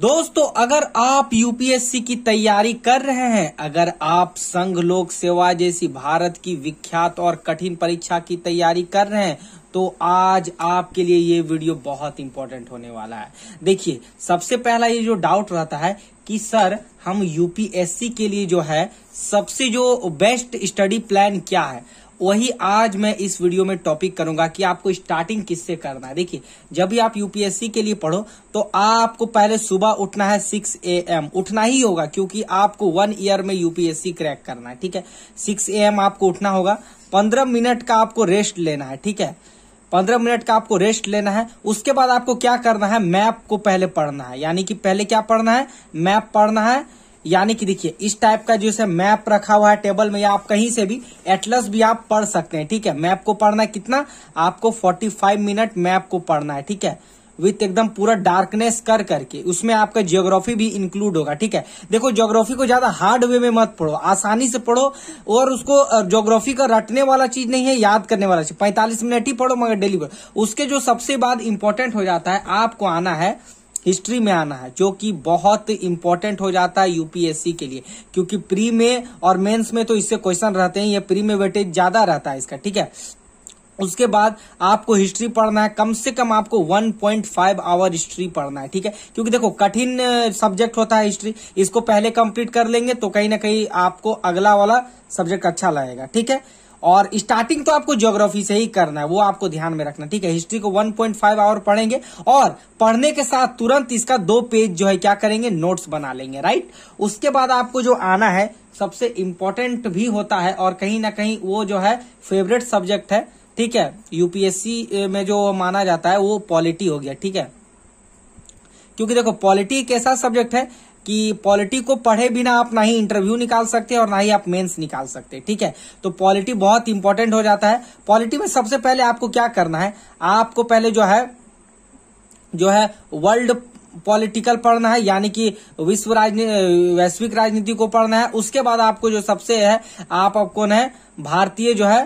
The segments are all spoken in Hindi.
दोस्तों अगर आप यूपीएससी की तैयारी कर रहे हैं अगर आप संघ लोक सेवा जैसी भारत की विख्यात और कठिन परीक्षा की तैयारी कर रहे हैं तो आज आपके लिए ये वीडियो बहुत इंपॉर्टेंट होने वाला है देखिए सबसे पहला ये जो डाउट रहता है कि सर हम यूपीएससी के लिए जो है सबसे जो बेस्ट स्टडी प्लान क्या है वही आज मैं इस वीडियो में टॉपिक करूंगा कि आपको स्टार्टिंग किससे करना है देखिए जब भी आप यूपीएससी के लिए पढ़ो तो आपको पहले सुबह उठना है सिक्स ए एम उठना ही होगा क्योंकि आपको वन ईयर में यूपीएससी क्रैक करना है ठीक है सिक्स ए एम आपको उठना होगा पंद्रह मिनट का आपको रेस्ट लेना है ठीक है पंद्रह मिनट का आपको रेस्ट लेना है उसके बाद आपको क्या करना है मैप को पहले पढ़ना है यानी कि पहले क्या पढ़ना है मैप पढ़ना है यानी कि देखिए इस टाइप का जो है मैप रखा हुआ है टेबल में या आप कहीं से भी एटलस भी आप पढ़ सकते हैं ठीक है मैप को पढ़ना है कितना आपको 45 मिनट मैप को पढ़ना है ठीक है विथ एकदम पूरा डार्कनेस कर करके उसमें आपका ज्योग्राफी भी इंक्लूड होगा ठीक है देखो ज्योग्राफी को ज्यादा हार्ड वे में मत पढ़ो आसानी से पढ़ो और उसको ज्योग्राफी का रटने वाला चीज नहीं है याद करने वाला चीज पैंतालीस मिनट ही पढ़ो मगर डेली पढ़ो उसके जो सबसे बाद इंपॉर्टेंट हो जाता है आपको आना है हिस्ट्री में आना है जो कि बहुत इंपॉर्टेंट हो जाता है यूपीएससी के लिए क्योंकि प्री में और मेंस में तो इससे क्वेश्चन रहते हैं ये प्री में वेटेज ज्यादा रहता है इसका ठीक है उसके बाद आपको हिस्ट्री पढ़ना है कम से कम आपको 1.5 आवर हिस्ट्री पढ़ना है ठीक है क्योंकि देखो कठिन सब्जेक्ट होता है हिस्ट्री इसको पहले कंप्लीट कर लेंगे तो कहीं ना कहीं आपको अगला वाला सब्जेक्ट अच्छा लगेगा ठीक है और स्टार्टिंग तो आपको ज्योग्राफी से ही करना है वो आपको ध्यान में रखना ठीक है हिस्ट्री को 1.5 आवर पढ़ेंगे और पढ़ने के साथ तुरंत इसका दो पेज जो है क्या करेंगे नोट्स बना लेंगे राइट उसके बाद आपको जो आना है सबसे इंपॉर्टेंट भी होता है और कहीं ना कहीं वो जो है फेवरेट सब्जेक्ट है ठीक है यूपीएससी में जो माना जाता है वो पॉलिटी हो गया ठीक है क्योंकि देखो पॉलिटी एक ऐसा सब्जेक्ट है कि पॉलिटी को पढ़े बिना आप ना ही इंटरव्यू निकाल सकते और ना ही आप मेंस निकाल सकते ठीक है तो पॉलिटी बहुत इंपॉर्टेंट हो जाता है पॉलिटी में सबसे पहले आपको क्या करना है आपको पहले जो है जो है वर्ल्ड पॉलिटिकल पढ़ना है यानी कि विश्व राजनीति वैश्विक राजनीति को पढ़ना है उसके बाद आपको जो सबसे है आप आपको भारतीय जो है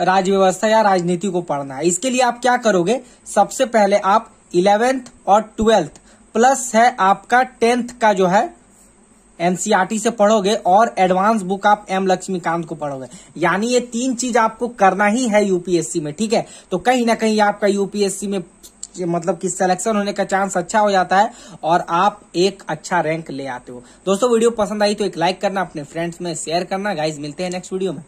राज्य व्यवस्था या राजनीति को पढ़ना है इसके लिए आप क्या करोगे सबसे पहले आप इलेवेंथ और ट्वेल्थ प्लस है आपका टेंथ का जो है एनसीआरटी से पढ़ोगे और एडवांस बुक आप एम लक्ष्मीकांत को पढ़ोगे यानी ये तीन चीज आपको करना ही है यूपीएससी में ठीक है तो कहीं ना कहीं आपका यूपीएससी में मतलब कि सिलेक्शन होने का चांस अच्छा हो जाता है और आप एक अच्छा रैंक ले आते हो दोस्तों वीडियो पसंद आई तो एक लाइक करना अपने फ्रेंड्स में शेयर करना गाइज मिलते हैं नेक्स्ट वीडियो में